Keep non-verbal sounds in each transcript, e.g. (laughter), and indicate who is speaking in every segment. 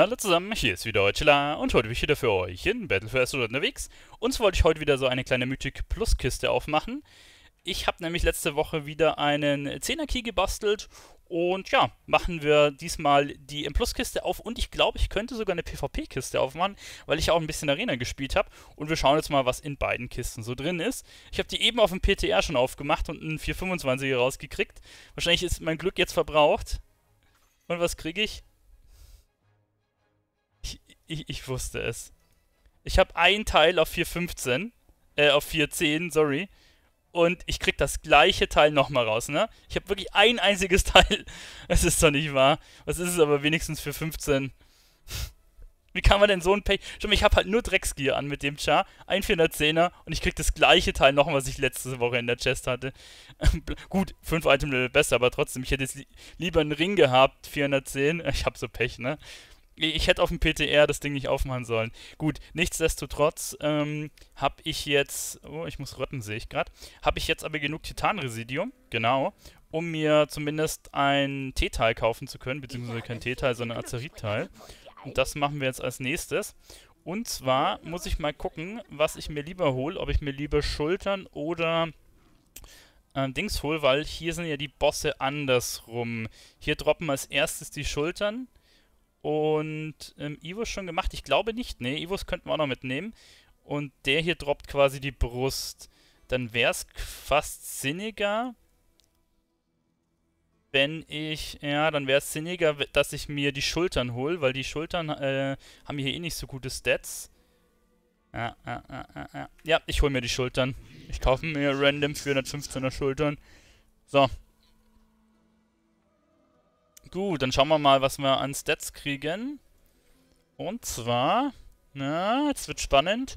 Speaker 1: Hallo zusammen, hier ist wieder Heuchela und heute bin ich wieder für euch in Battle for Azeroth unterwegs. Und zwar wollte ich heute wieder so eine kleine Mythic Plus Kiste aufmachen. Ich habe nämlich letzte Woche wieder einen 10er Key gebastelt und ja, machen wir diesmal die M Plus Kiste auf und ich glaube, ich könnte sogar eine PvP Kiste aufmachen, weil ich auch ein bisschen Arena gespielt habe und wir schauen jetzt mal, was in beiden Kisten so drin ist. Ich habe die eben auf dem PTR schon aufgemacht und einen 425er rausgekriegt. Wahrscheinlich ist mein Glück jetzt verbraucht. Und was kriege ich? ich, ich wusste es. Ich habe einen Teil auf 4.15, äh, auf 4.10, sorry. Und ich krieg das gleiche Teil nochmal raus, ne? Ich habe wirklich ein einziges (laughs) Teil. Es ist doch nicht wahr. Was ist es aber wenigstens für 15? Wie kann man denn so ein Pech... Schau mal, ich habe halt nur Drecksgear an mit dem Char, ein 410er und ich krieg das gleiche Teil nochmal, was ich letzte Woche in der Chest hatte. (laughs) Gut, 5 Item-Level besser, aber trotzdem, ich hätte jetzt li lieber einen Ring gehabt, 410. Ich habe so Pech, ne? ich hätte auf dem PTR das Ding nicht aufmachen sollen. Gut, nichtsdestotrotz ähm, habe ich jetzt, oh, ich muss rotten, sehe ich gerade, habe ich jetzt aber genug Titanresidium, genau, um mir zumindest ein T-Teil kaufen zu können, beziehungsweise kein T-Teil, sondern Azerit-Teil. Und das machen wir jetzt als nächstes. Und zwar muss ich mal gucken, was ich mir lieber hole, ob ich mir lieber Schultern oder ähm, Dings hole, weil hier sind ja die Bosse andersrum. Hier droppen als erstes die Schultern, und ähm, Ivo schon gemacht? Ich glaube nicht. Ne, Ivos könnten wir auch noch mitnehmen. Und der hier droppt quasi die Brust. Dann wäre es fast sinniger, wenn ich, ja, dann wäre es sinniger, dass ich mir die Schultern hole, weil die Schultern äh, haben hier eh nicht so gute Stats. Ja, ja, ja, ja. ja ich hole mir die Schultern. Ich kaufe mir random 415er Schultern. So, Gut, dann schauen wir mal, was wir an Stats kriegen. Und zwar... Na, jetzt wird spannend.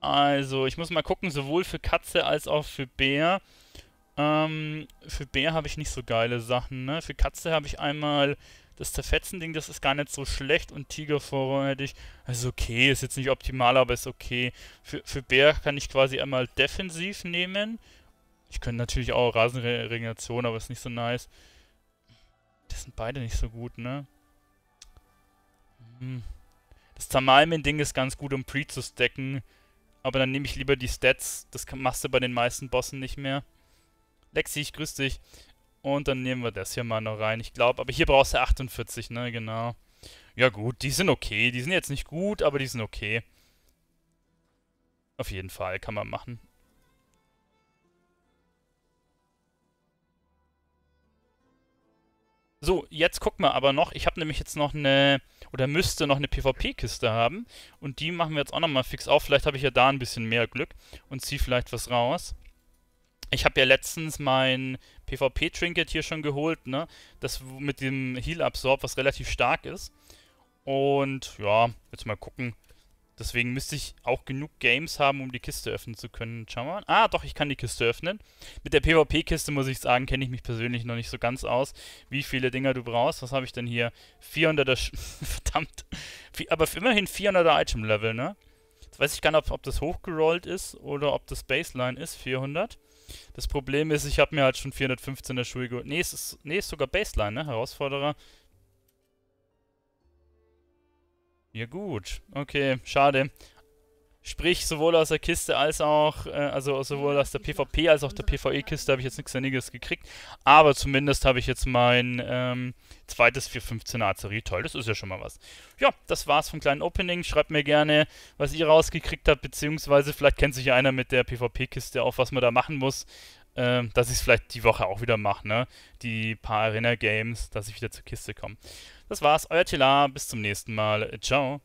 Speaker 1: Also, ich muss mal gucken, sowohl für Katze als auch für Bär. Ähm, für Bär habe ich nicht so geile Sachen, ne? Für Katze habe ich einmal das Zerfetzen-Ding, das ist gar nicht so schlecht. Und Tigervorrohr hätte ich. Also, okay, ist jetzt nicht optimal, aber ist okay. Für, für Bär kann ich quasi einmal defensiv nehmen. Ich könnte natürlich auch Rasenregeneration, aber ist nicht so nice. Das sind beide nicht so gut, ne? Hm. Das Thermalmin-Ding ist ganz gut, um Pre zu stacken. Aber dann nehme ich lieber die Stats. Das machst du bei den meisten Bossen nicht mehr. Lexi, ich grüße dich. Und dann nehmen wir das hier mal noch rein. Ich glaube, aber hier brauchst du 48, ne? Genau. Ja gut, die sind okay. Die sind jetzt nicht gut, aber die sind okay. Auf jeden Fall kann man machen. So, jetzt gucken wir aber noch. Ich habe nämlich jetzt noch eine, oder müsste noch eine PvP-Kiste haben. Und die machen wir jetzt auch nochmal fix auf. Vielleicht habe ich ja da ein bisschen mehr Glück und ziehe vielleicht was raus. Ich habe ja letztens mein PvP-Trinket hier schon geholt, ne? Das mit dem Heal-Absorb, was relativ stark ist. Und ja, jetzt mal gucken. Deswegen müsste ich auch genug Games haben, um die Kiste öffnen zu können. Schauen wir mal. Ah, doch, ich kann die Kiste öffnen. Mit der PvP-Kiste, muss ich sagen, kenne ich mich persönlich noch nicht so ganz aus, wie viele Dinger du brauchst. Was habe ich denn hier? 400er... (laughs) Verdammt. Aber immerhin 400er Item-Level, ne? Jetzt weiß ich gar nicht, ob, ob das hochgerollt ist oder ob das Baseline ist, 400. Das Problem ist, ich habe mir halt schon 415er Schuhe geholt. Nee, nee, ist sogar Baseline, ne? Herausforderer Ja gut, okay, schade. Sprich, sowohl aus der Kiste als auch, äh, also sowohl aus der PvP als auch der PvE-Kiste habe ich jetzt nichts Sinniges gekriegt. Aber zumindest habe ich jetzt mein ähm, zweites 415 Arzerie. Toll, das ist ja schon mal was. Ja, das war's vom kleinen Opening. Schreibt mir gerne, was ihr rausgekriegt habt, beziehungsweise vielleicht kennt sich einer mit der PvP-Kiste auch, was man da machen muss. Äh, dass ich es vielleicht die Woche auch wieder mache, ne? Die paar Arena-Games, dass ich wieder zur Kiste komme. Das war's, euer Tila. bis zum nächsten Mal. Ciao.